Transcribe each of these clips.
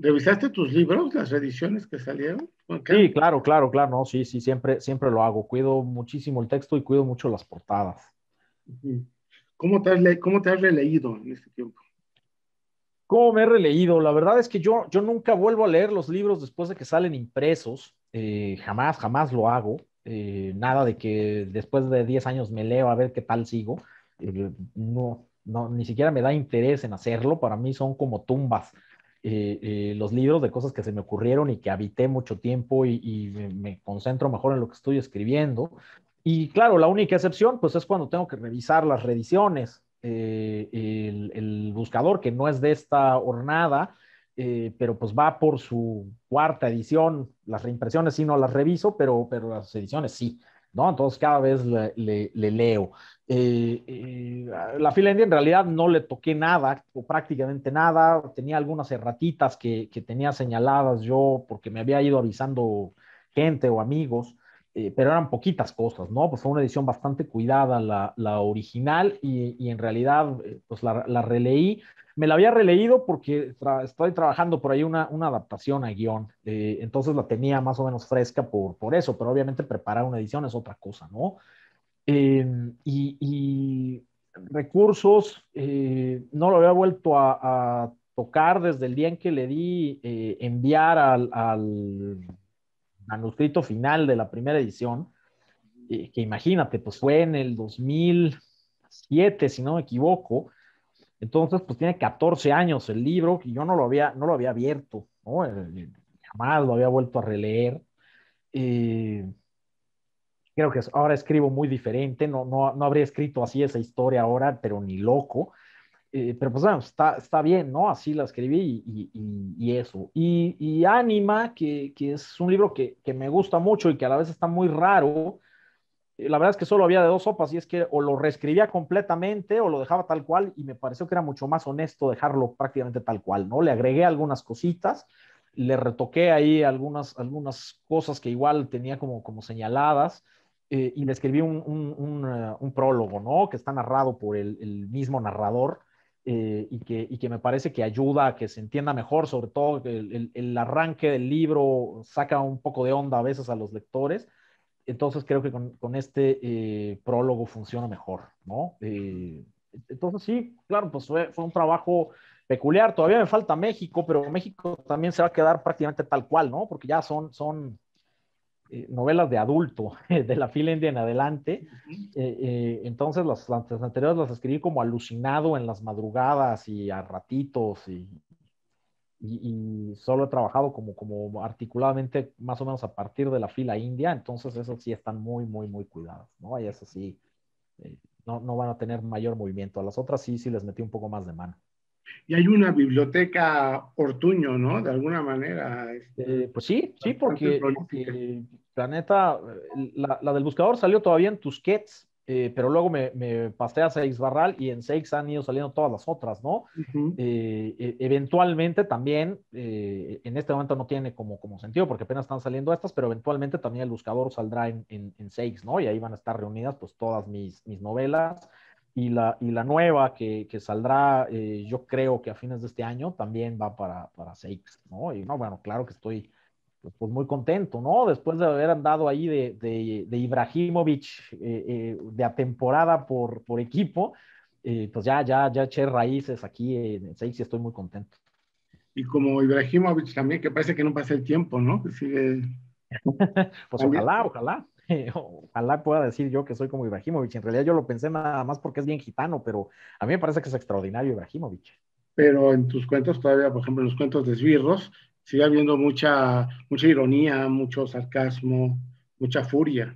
¿Revisaste tus libros, las ediciones que salieron? Sí, claro, claro, claro, no, sí, sí, siempre, siempre lo hago. Cuido muchísimo el texto y cuido mucho las portadas. ¿Cómo te has, cómo te has releído en este tiempo? ¿Cómo me he releído? La verdad es que yo, yo nunca vuelvo a leer los libros después de que salen impresos. Eh, jamás, jamás lo hago. Eh, nada de que después de 10 años me leo a ver qué tal sigo. Eh, no, no, ni siquiera me da interés en hacerlo. Para mí son como tumbas eh, eh, los libros de cosas que se me ocurrieron y que habité mucho tiempo y, me, concentro mejor en lo que estoy escribiendo. Y claro, la única excepción pues es cuando tengo que revisar las reediciones. Eh, el, buscador que no es de esta jornada pero pues va por su cuarta edición. Las reimpresiones sí no las reviso, pero, pero las ediciones sí. ¿no? Entonces cada vez le, leo. Eh, eh, la fila india en realidad no le toqué nada o prácticamente nada, tenía algunas erratitas que, tenía señaladas yo porque me había ido avisando gente o amigos, eh, pero eran poquitas cosas, ¿no? Pues fue una edición bastante cuidada la, original y, en realidad pues la, la releí me la había releído porque estoy trabajando por ahí una, adaptación a guión, eh, entonces la tenía más o menos fresca por, eso, pero obviamente preparar una edición es otra cosa, ¿no? Em, y, recursos, eh, no lo había vuelto a, tocar desde el día en que le di eh, enviar al, manuscrito final de la primera edición, que imagínate, pues fue en el 2007, si no me equivoco, entonces, pues tiene 14 años el libro que yo no lo había, no lo había abierto, ¿no? Eh, eh, jamás lo había vuelto a releer. Eh, creo que ahora escribo muy diferente, no, habría escrito así esa historia ahora, pero ni loco. pero pues bueno, está, bien, ¿no? Así la escribí y, eso. Y, y Anima, que, es un libro que, me gusta mucho y que a la vez está muy raro, la verdad es que solo había de dos sopas y es que o lo reescribía completamente o lo dejaba tal cual y me pareció que era mucho más honesto dejarlo prácticamente tal cual, ¿no? Le agregué algunas cositas, le retoqué ahí algunas, algunas cosas que igual tenía como, como señaladas eh, y le escribí eh, un, prólogo, ¿no? Que está narrado por el, mismo narrador. Eh, y, que, que me parece que ayuda a que se entienda mejor, sobre todo el, el, el arranque del libro saca un poco de onda a veces a los lectores, entonces creo que con, este eh, prólogo funciona mejor, ¿no? Eh, entonces sí, claro, pues fue, un trabajo peculiar. Todavía me falta México, pero México también se va a quedar prácticamente tal cual, ¿no? Porque ya son, son eh, novelas de adulto, de la fila india en adelante. entonces las, las, anteriores las escribí como alucinado en las madrugadas y a ratitos y, y, solo he trabajado como, como articuladamente más o menos a partir de la fila india, entonces eso sí están muy, muy, muy cuidados. ¿no? Y eso sí eh, no, van a tener mayor movimiento. A las otras sí, sí les metí un poco más de mano. Y hay una biblioteca Ortuño, ¿no? De alguna manera. Este, eh, pues sí, sí, porque, eh, la, la, del buscador salió todavía en tus Tusquets, eh, pero luego me, pasé a Seix Barral y en Seix han ido saliendo todas las otras, ¿no? Eh, e, eventualmente también, eh, en este momento no tiene como, como sentido porque apenas están saliendo estas, pero eventualmente también el buscador saldrá en, en, Seix, ¿no? Y ahí van a estar reunidas pues todas mis, mis novelas. Y la, y la nueva que, que saldrá, yo creo que a fines de este año, también va para, para Seix, ¿no? Y no, bueno, claro que estoy pues, pues muy contento, ¿no? Después de haber andado ahí de, de, de Ibrahimovic eh, eh de atemporada por, por equipo, eh, pues ya, ya, ya eché raíces aquí en Seix y estoy muy contento. Y como Ibrahimovic también, que parece que no pasa el tiempo, ¿no? sigue... pues ojalá, ojalá. Ojalá pueda decir yo que soy como Ibrahimovic. En realidad yo lo pensé nada más porque es bien gitano, pero a mí me parece que es extraordinario Ibrahimovic. Pero en tus cuentos todavía, por ejemplo, en los cuentos de Esbirros, sigue habiendo mucha, mucha ironía, mucho sarcasmo, mucha furia.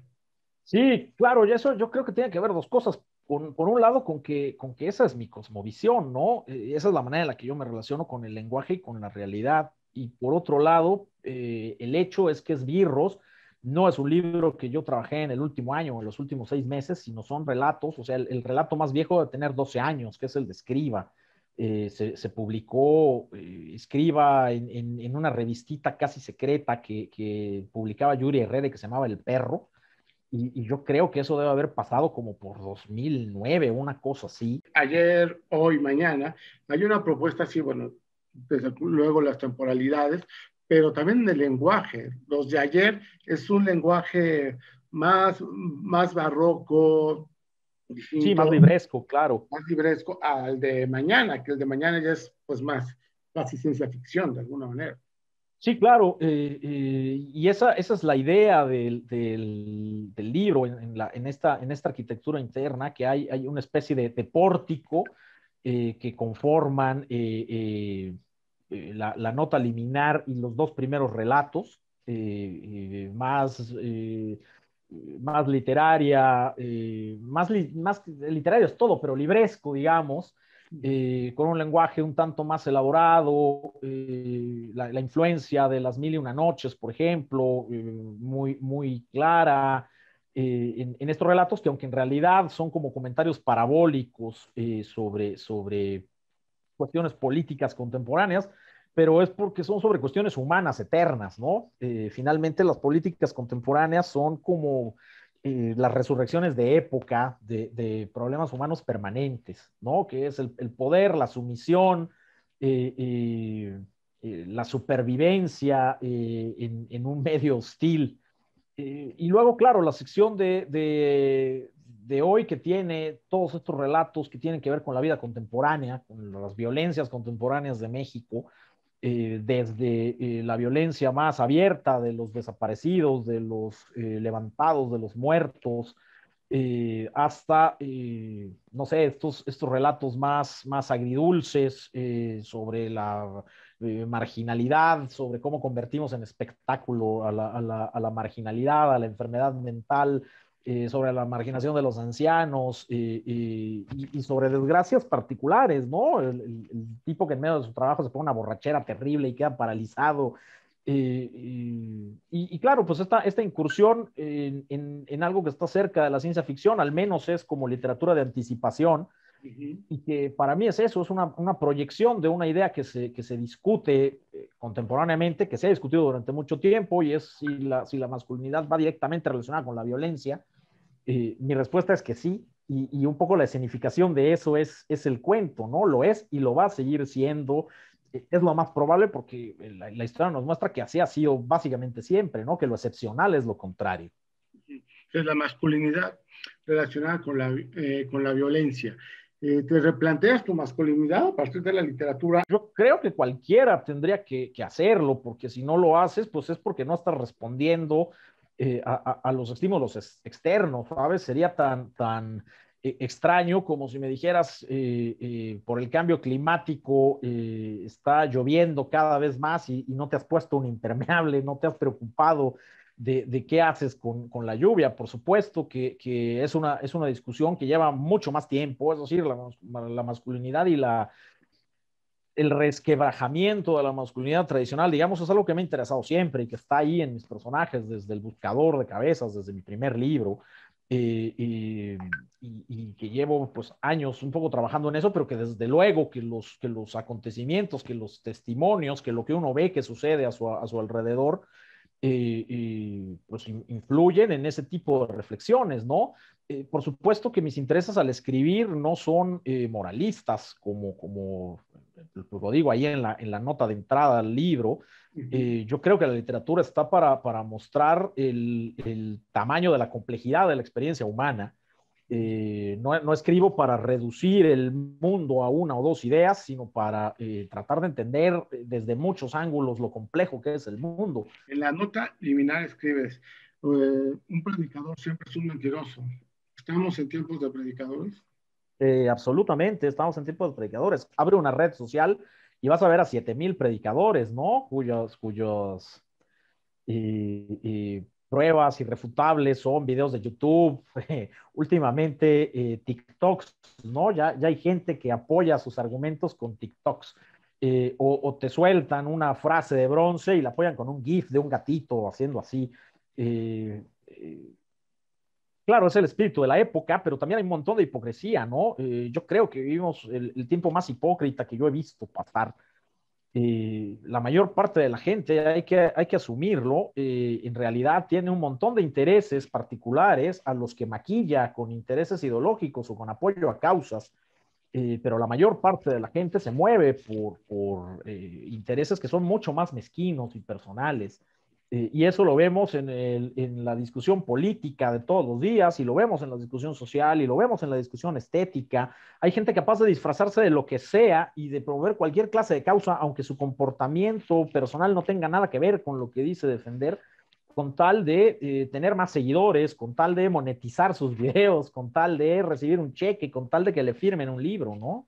Sí, claro, y eso yo creo que tiene que ver dos cosas. Por, por, un lado, con que, con que esa es mi cosmovisión, ¿no? E, esa es la manera en la que yo me relaciono con el lenguaje y con la realidad. Y por otro lado, eh, el hecho es que es Birros, no es un libro que yo trabajé en el último año, o en los últimos seis meses, sino son relatos, o sea, el, el relato más viejo de tener 12 años, que es el de Escriba. Eh, se, publicó eh, escriba en, una revistita casi secreta que, publicaba Yuri Herrera que se llamaba El Perro. Y, yo creo que eso debe haber pasado como por 2009, una cosa así. Ayer, hoy, mañana, hay una propuesta así, bueno, desde luego las temporalidades, pero también del lenguaje. Los de ayer es un lenguaje más, más barroco, sí, más libresco, claro. Más libresco al de mañana, que el de mañana ya es pues más casi ciencia ficción de alguna manera. Sí, claro, eh, eh, y esa, esa es la idea del, del, libro en, la, en, esta, en esta arquitectura interna, que hay, hay una especie de, pórtico eh, que conforman la, la, nota liminar y los dos primeros relatos, más más literaria, eh, más, literario es todo, pero libresco, digamos, eh, con un lenguaje un tanto más elaborado, eh, la, influencia de las mil y una noches, por ejemplo, muy, muy clara. En, estos relatos que aunque en realidad son como comentarios parabólicos sobre cuestiones políticas contemporáneas, pero es porque son sobre cuestiones humanas eternas, ¿no? Eh, finalmente las políticas contemporáneas son como eh, las resurrecciones de época de, problemas humanos permanentes, ¿no? Que es el, poder, la sumisión, eh, la supervivencia en, un medio hostil. y luego, claro, la sección de hoy que tiene todos estos relatos que tienen que ver con la vida contemporánea, con las violencias contemporáneas de México, eh, desde eh, la violencia más abierta de los desaparecidos, de los eh, levantados, de los muertos, hasta, no sé, estos, estos relatos más, más agridulces sobre la marginalidad, sobre cómo convertimos en espectáculo a la, a, la, a la, marginalidad, a la enfermedad mental, eh, sobre la marginación de los ancianos eh, eh, y, sobre desgracias particulares, ¿no? El, tipo que en medio de su trabajo se pone una borrachera terrible y queda paralizado. Y, claro, pues esta, incursión en, algo que está cerca de la ciencia ficción, al menos es como literatura de anticipación, y que para mí es eso, es una, una proyección de una idea que se, que se discute eh, contemporáneamente, que se ha discutido durante mucho tiempo, y es si la, si la masculinidad va directamente relacionada con la violencia. Eh, mi respuesta es que sí, y, y, un poco la escenificación de eso es, es el cuento, ¿no? Lo es y lo va a seguir siendo. Eh, es lo más probable porque la, historia nos muestra que así ha sido básicamente siempre, ¿no? Que lo excepcional es lo contrario. Es la masculinidad relacionada con la, con la violencia. Eh, te replanteas tu masculinidad a partir de la literatura. Yo creo que cualquiera tendría que, hacerlo, porque si no lo haces, pues es porque no estás respondiendo eh, a, los estímulos externos, ¿sabes? Sería tan, tan eh, extraño como si me dijeras, por el cambio climático está lloviendo cada vez más y no te has puesto un impermeable, no te has preocupado de, qué haces con, la lluvia. Por supuesto que, es, una, es una discusión que lleva mucho más tiempo, es decir, la, masculinidad y la, el resquebrajamiento de la masculinidad tradicional, digamos, es algo que me ha interesado siempre y que está ahí en mis personajes, desde el buscador de cabezas, desde mi primer libro, eh, eh, y, que llevo pues años un poco trabajando en eso, pero que desde luego que los, que los acontecimientos, que los testimonios, que lo que uno ve que sucede a su, a su alrededor, pues influyen en ese tipo de reflexiones, ¿no? Eh, por supuesto que mis intereses al escribir no son eh, moralistas, como, como eh, pues, lo digo ahí en la, en la nota de entrada al libro. yo creo que la literatura está para, para mostrar el, el, tamaño de la complejidad de la experiencia humana eh, no, escribo para reducir el mundo a una o dos ideas, sino para eh, tratar de entender eh, desde muchos ángulos lo complejo que es el mundo. En la nota liminar escribes, un predicador siempre es un mentiroso. ¿Estamos en tiempos de predicadores? absolutamente, estamos en tiempos de predicadores. Abre una red social y vas a ver a 7.000 predicadores, ¿no? Cuyos, cuyos, pruebas irrefutables son videos de YouTube, últimamente eh, TikToks, ¿no? Ya, ya hay gente que apoya sus argumentos con TikToks. Eh, o, te sueltan una frase de bronce y la apoyan con un GIF de un gatito haciendo así. Eh, claro, es el espíritu de la época, pero también hay un montón de hipocresía, ¿no? yo creo que vivimos el tiempo más hipócrita que yo he visto pasar eh, la mayor parte de la gente, hay que, asumirlo, eh, en realidad tiene un montón de intereses particulares a los que maquilla con intereses ideológicos o con apoyo a causas, eh, pero la mayor parte de la gente se mueve por intereses que son mucho más mezquinos y personales eh, y eso lo vemos en, la discusión política de todos los días, y lo vemos en la discusión social, y lo vemos en la discusión estética. Hay gente capaz de disfrazarse de lo que sea y de promover cualquier clase de causa, aunque su comportamiento personal no tenga nada que ver con lo que dice defender, con tal de eh, tener más seguidores, con tal de monetizar sus videos, con tal de recibir un cheque, con tal de que le firmen un libro, ¿no?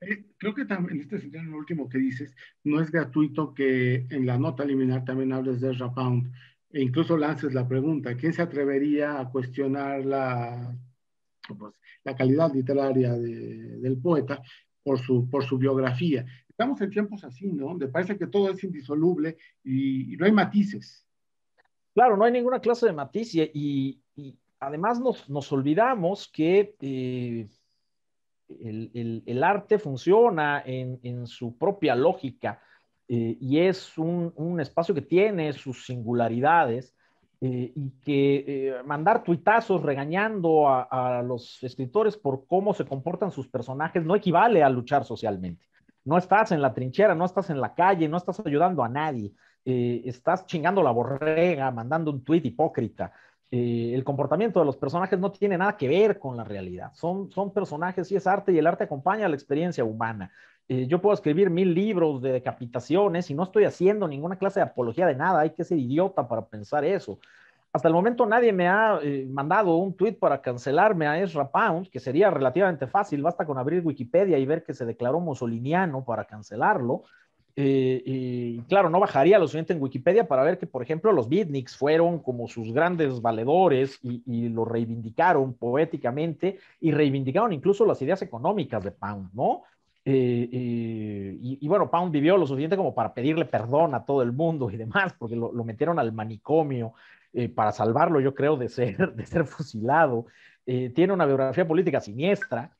Eh, creo que también, en este sentido, en lo último que dices, no es gratuito que en la nota liminar también hables de Rapound, e incluso lances la pregunta, ¿quién se atrevería a cuestionar la, pues, calidad literaria del poeta por su, biografía? Estamos en tiempos así, ¿no? Donde parece que todo es indisoluble y, no hay matices. Claro, no hay ninguna clase de matices, y, además nos, olvidamos que... Eh, el, arte funciona en, su propia lógica eh, y es un, espacio que tiene sus singularidades eh, y que eh, mandar tuitazos regañando a, los escritores por cómo se comportan sus personajes no equivale a luchar socialmente no estás en la trinchera, no estás en la calle, no estás ayudando a nadie, estás chingando la borrega, mandando un tuit hipócrita. Eh, el comportamiento de los personajes no tiene nada que ver con la realidad. Son, personajes y es arte y el arte acompaña a la experiencia humana. Eh, yo puedo escribir mil libros de decapitaciones y no estoy haciendo ninguna clase de apología de nada. Hay que ser idiota para pensar eso. Hasta el momento nadie me ha eh, mandado un tweet para cancelarme a Ezra Pound, que sería relativamente fácil. Basta con abrir Wikipedia y ver que se declaró musoliniano para cancelarlo. Eh, y claro, no bajaría lo suficiente en Wikipedia para ver que, por ejemplo, los beatniks fueron como sus grandes valedores y, lo reivindicaron poéticamente y reivindicaron incluso las ideas económicas de Pound, ¿no? Eh, eh, y, bueno, Pound vivió lo suficiente como para pedirle perdón a todo el mundo y demás, porque lo, metieron al manicomio para salvarlo, yo creo, de ser, de ser fusilado. tiene una biografía política siniestra,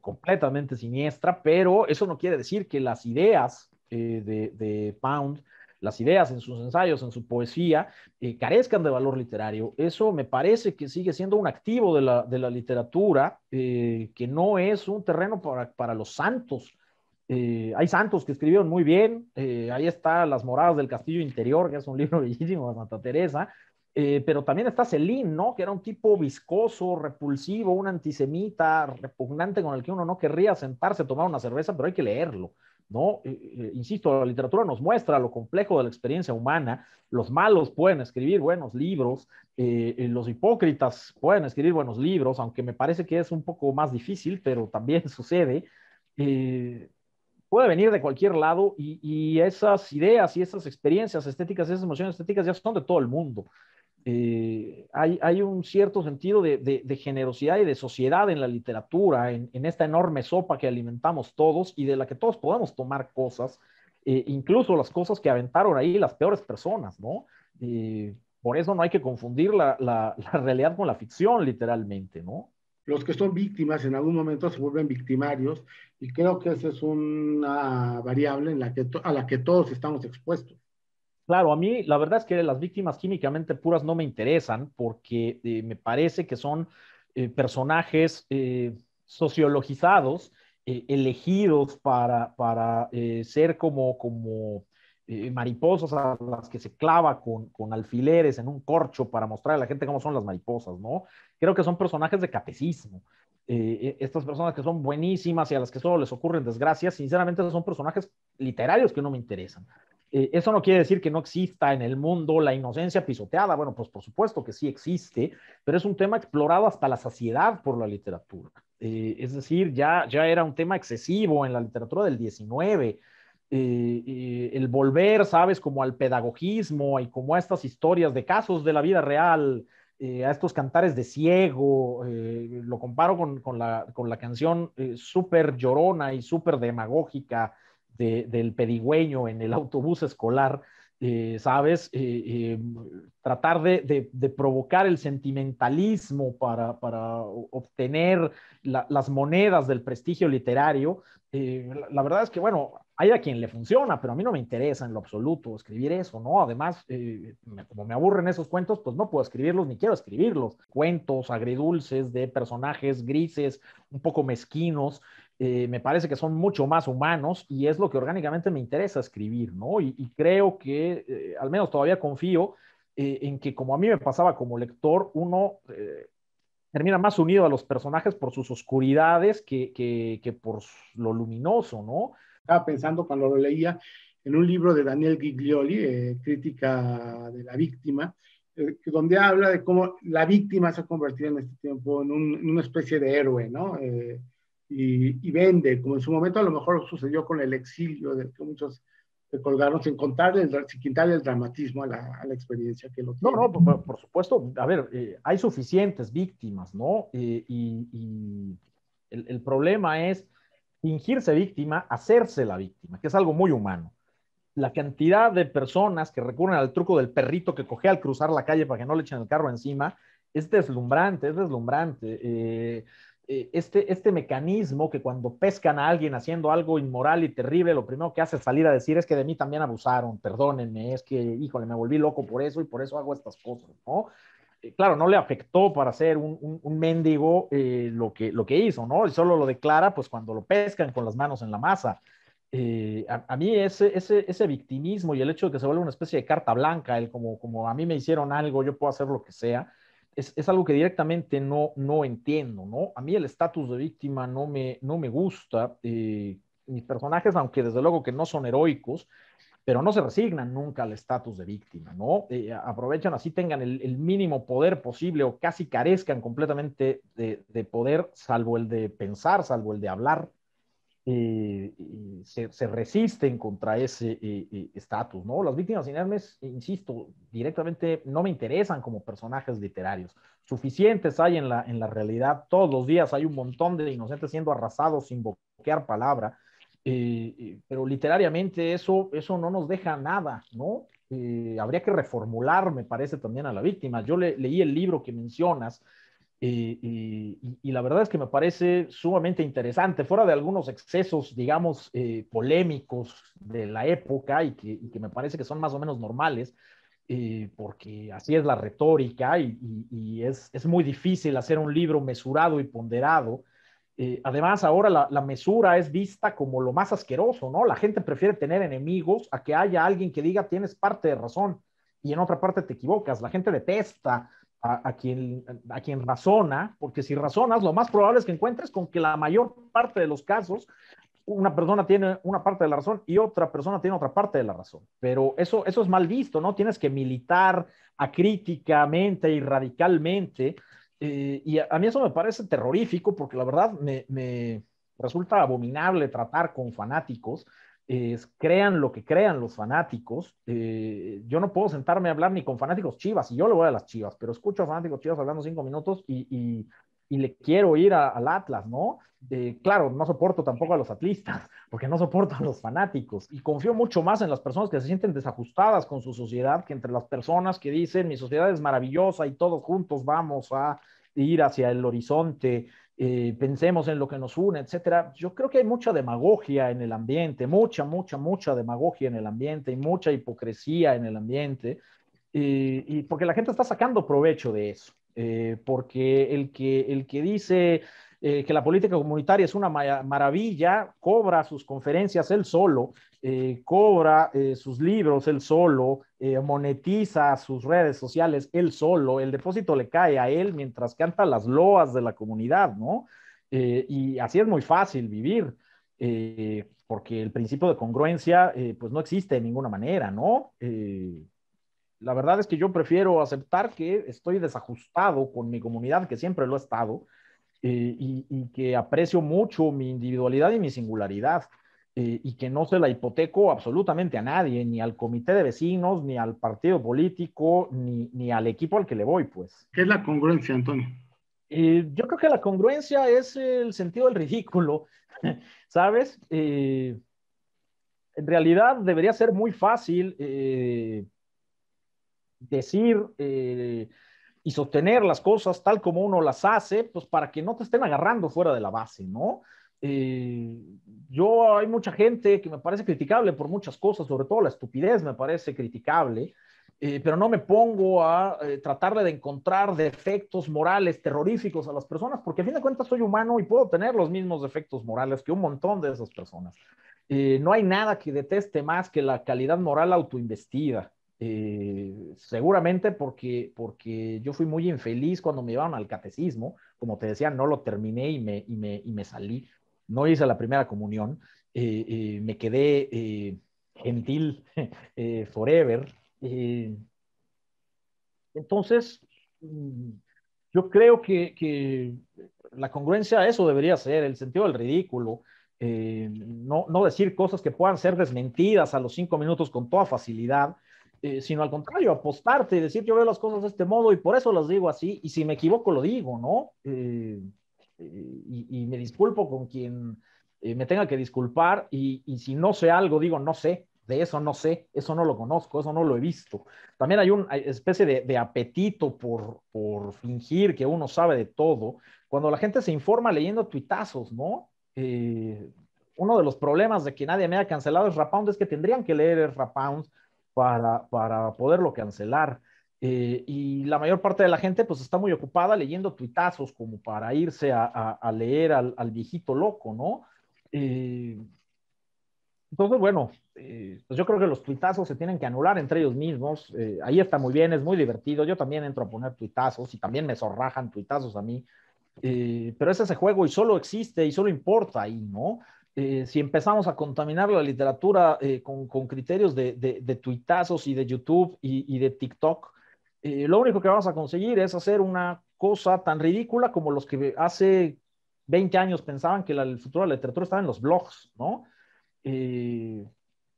completamente siniestra, pero eso no quiere decir que las ideas eh, de, Pound, las ideas en sus ensayos, en su poesía, eh, carezcan de valor literario. Eso me parece que sigue siendo un activo de la, literatura, eh, que no es un terreno para, los santos. hay santos que escribieron muy bien, ahí está Las Moradas del Castillo Interior, que es un libro bellísimo de Santa Teresa, pero también está Celine, ¿no? Que era un tipo viscoso, repulsivo, un antisemita, repugnante con el que uno no querría sentarse a tomar una cerveza, pero hay que leerlo. ¿no? Eh, eh, insisto, la literatura nos muestra lo complejo de la experiencia humana, los malos pueden escribir buenos libros, eh, los hipócritas pueden escribir buenos libros, aunque me parece que es un poco más difícil, pero también sucede. puede venir de cualquier lado y, y, esas ideas y esas experiencias estéticas, esas emociones estéticas ya son de todo el mundo. Eh, hay, un cierto sentido de, generosidad y de sociedad en la literatura, en, esta enorme sopa que alimentamos todos y de la que todos podemos tomar cosas, eh, incluso las cosas que aventaron ahí las peores personas, ¿no? Eh, por eso no hay que confundir la, realidad con la ficción, literalmente, ¿no? Los que son víctimas en algún momento se vuelven victimarios y creo que esa es una variable a la que todos estamos expuestos. Claro, a mí la verdad es que las víctimas químicamente puras no me interesan porque eh, me parece que son eh, personajes eh, sociologizados, elegidos para, ser como, como mariposas a las que se clava con, alfileres en un corcho para mostrar a la gente cómo son las mariposas, ¿no? Creo que son personajes de catecismo. E, estas personas que son buenísimas y a las que solo les ocurren desgracias, sinceramente son personajes literarios que no me interesan. Eh, eso no quiere decir que no exista en el mundo la inocencia pisoteada. Bueno, pues por supuesto que sí existe, pero es un tema explorado hasta la saciedad por la literatura. Eh, es decir, ya, era un tema excesivo en la literatura del 19. Eh, el volver, sabes, como al pedagogismo y como a estas historias de casos de la vida real, a estos cantares de ciego, lo comparo con, la, con la, canción súper llorona y súper demagógica del pedigüeño en el autobús escolar, eh, ¿sabes? Eh, eh, tratar de, provocar el sentimentalismo para, obtener las monedas del prestigio literario. La, verdad es que, bueno, hay a quien le funciona, pero a mí no me interesa en lo absoluto escribir eso, ¿no? Además, como me aburren esos cuentos, pues no puedo escribirlos ni quiero escribirlos. Cuentos agridulces de personajes grises, un poco mezquinos, eh, me parece que son mucho más humanos y es lo que orgánicamente me interesa escribir, ¿no? Y, creo que, eh, al menos todavía confío eh, en que como a mí me pasaba como lector, uno termina más unido a los personajes por sus oscuridades que, que, por lo luminoso, ¿no? Estaba pensando cuando lo leía en un libro de Daniel Giglioli, Crítica de la Víctima, donde habla de cómo la víctima se ha convertido en este tiempo en, una especie de héroe, ¿no? y, vende, como en su momento a lo mejor sucedió con el exilio, de que muchos se colgaron sin, contarle, sin quitarle el dramatismo a la, experiencia que lo tiene. No, no, por, supuesto, a ver, eh, hay suficientes víctimas, ¿no? Eh, y, el, el, problema es fingirse víctima, hacerse la víctima, que es algo muy humano. La cantidad de personas que recurren al truco del perrito que coge al cruzar la calle para que no le echen el carro encima es deslumbrante, es deslumbrante. Eh, eh, este, este mecanismo que cuando pescan a alguien haciendo algo inmoral y terrible, lo primero que hace es salir a decir es que de mí también abusaron, perdónenme, es que, híjole, me volví loco por eso y por eso hago estas cosas, ¿no? Eh, claro, no le afectó para ser un, un, mendigo eh, lo, que, lo que hizo, ¿no? Y solo lo declara pues cuando lo pescan con las manos en la masa. a, mí ese, ese, ese, victimismo y el hecho de que se vuelva una especie de carta blanca, el como, como a mí me hicieron algo, yo puedo hacer lo que sea, es, algo que directamente no, no entiendo, ¿no? A mí el estatus de víctima no me, no me gusta. Eh, mis personajes, aunque desde luego que no son heroicos, pero no se resignan nunca al estatus de víctima, ¿no? Eh, aprovechan así, tengan el, mínimo poder posible o casi carezcan completamente de, de, poder, salvo el de pensar, salvo el de hablar, eh, eh, se, resisten contra ese eh, estatus, ¿no? Las víctimas inermes, insisto, directamente no me interesan como personajes literarios. Suficientes hay en la, en la realidad, todos los días hay un montón de inocentes siendo arrasados sin boquear palabra, pero literariamente eso, eso no nos deja nada, ¿no? habría que reformular, me parece, también a la víctima. Yo le, leí el libro que mencionas, y, la verdad es que me parece sumamente interesante, fuera de algunos excesos, digamos, eh, polémicos de la época y que, me parece que son más o menos normales, eh, porque así es la retórica y, es, muy difícil hacer un libro mesurado y ponderado. Eh, además, ahora la, la, mesura es vista como lo más asqueroso, ¿no? La gente prefiere tener enemigos a que haya alguien que diga tienes parte de razón y en otra parte te equivocas. La gente detesta a, quien, a quien razona, porque si razonas, lo más probable es que encuentres con que la mayor parte de los casos, una persona tiene una parte de la razón y otra persona tiene otra parte de la razón. Pero eso, eso es mal visto, ¿no? Tienes que militar acríticamente y radicalmente. Eh, y a, mí eso me parece terrorífico porque la verdad me, me resulta abominable tratar con fanáticos eh, crean lo que crean los fanáticos. Eh, yo no puedo sentarme a hablar ni con fanáticos chivas, y yo le voy a las chivas, pero escucho a fanáticos chivas hablando cinco minutos y, le quiero ir al Atlas, ¿no? Eh, claro, no soporto tampoco a los atlistas, porque no soporto a los fanáticos. Y confío mucho más en las personas que se sienten desajustadas con su sociedad que entre las personas que dicen mi sociedad es maravillosa y todos juntos vamos a ir hacia el horizonte eh, pensemos en lo que nos une, etcétera. Yo creo que hay mucha demagogia en el ambiente, mucha, mucha, mucha demagogia en el ambiente y mucha hipocresía en el ambiente, eh, y porque la gente está sacando provecho de eso. Eh, porque el que, el que dice, eh, que la política comunitaria es una maravilla, cobra sus conferencias él solo, eh, cobra eh, sus libros él solo, monetiza sus redes sociales él solo, el depósito le cae a él mientras canta las loas de la comunidad, ¿no? y así es muy fácil vivir. porque el principio de congruencia pues no existe de ninguna manera, ¿no? la verdad es que yo prefiero aceptar que estoy desajustado con mi comunidad, que siempre lo he estado, eh, y, que aprecio mucho mi individualidad y mi singularidad eh, y que no se la hipoteco absolutamente a nadie, ni al comité de vecinos, ni al partido político, ni, al equipo al que le voy, pues. ¿Qué es la congruencia, Antonio? Eh, yo creo que la congruencia es el sentido del ridículo, ¿sabes? en realidad debería ser muy fácil decir y sostener las cosas tal como uno las hace, pues para que no te estén agarrando fuera de la base, ¿no? Eh, yo hay mucha gente que me parece criticable por muchas cosas, sobre todo la estupidez me parece criticable, eh, pero no me pongo a eh, tratarle de encontrar defectos morales terroríficos a las personas, porque a fin de cuentas soy humano y puedo tener los mismos defectos morales que un montón de esas personas. no hay nada que deteste más que la calidad moral autoinvestida. Eh, seguramente porque, porque yo fui muy infeliz cuando me llevaron al catecismo, como te decía, no lo terminé y me, y me, y me salí, no hice la primera comunión, eh, eh, me quedé gentil forever. entonces, mm, yo creo que, que, la congruencia a eso debería ser, el sentido del ridículo, no, no decir cosas que puedan ser desmentidas a los cinco minutos con toda facilidad, eh, sino al contrario, apostarte, y decir yo veo las cosas de este modo y por eso las digo así, y si me equivoco lo digo, ¿no? Eh, eh, y, me disculpo con quien me tenga que disculpar, y, si no sé algo, digo no sé, de eso no sé, eso no lo conozco, eso no lo he visto. También hay una especie de, apetito por, fingir que uno sabe de todo, cuando la gente se informa leyendo tuitazos, ¿no? uno de los problemas de que nadie me haya cancelado el Rapound es que tendrían que leer el Rapound para, para poderlo cancelar. Eh, y la mayor parte de la gente pues está muy ocupada leyendo tuitazos como para irse a, a, leer al, viejito loco, ¿no? Eh, entonces, bueno, eh, pues yo creo que los tuitazos se tienen que anular entre ellos mismos. ahí está muy bien, es muy divertido. Yo también entro a poner tuitazos y también me zorrajan tuitazos a mí. Eh, pero es ese juego y solo existe y solo importa ahí, ¿no? Eh, si empezamos a contaminar la literatura eh, con, criterios de, de, tuitazos y de YouTube y, de TikTok, eh, lo único que vamos a conseguir es hacer una cosa tan ridícula como los que hace 20 años pensaban que la, el futuro de la literatura estaba en los blogs, ¿no?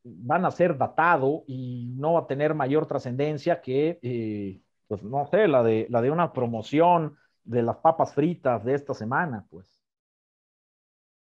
van a ser datado y no va a tener mayor trascendencia que, pues no sé, la de, la de una promoción de las papas fritas de esta semana, pues.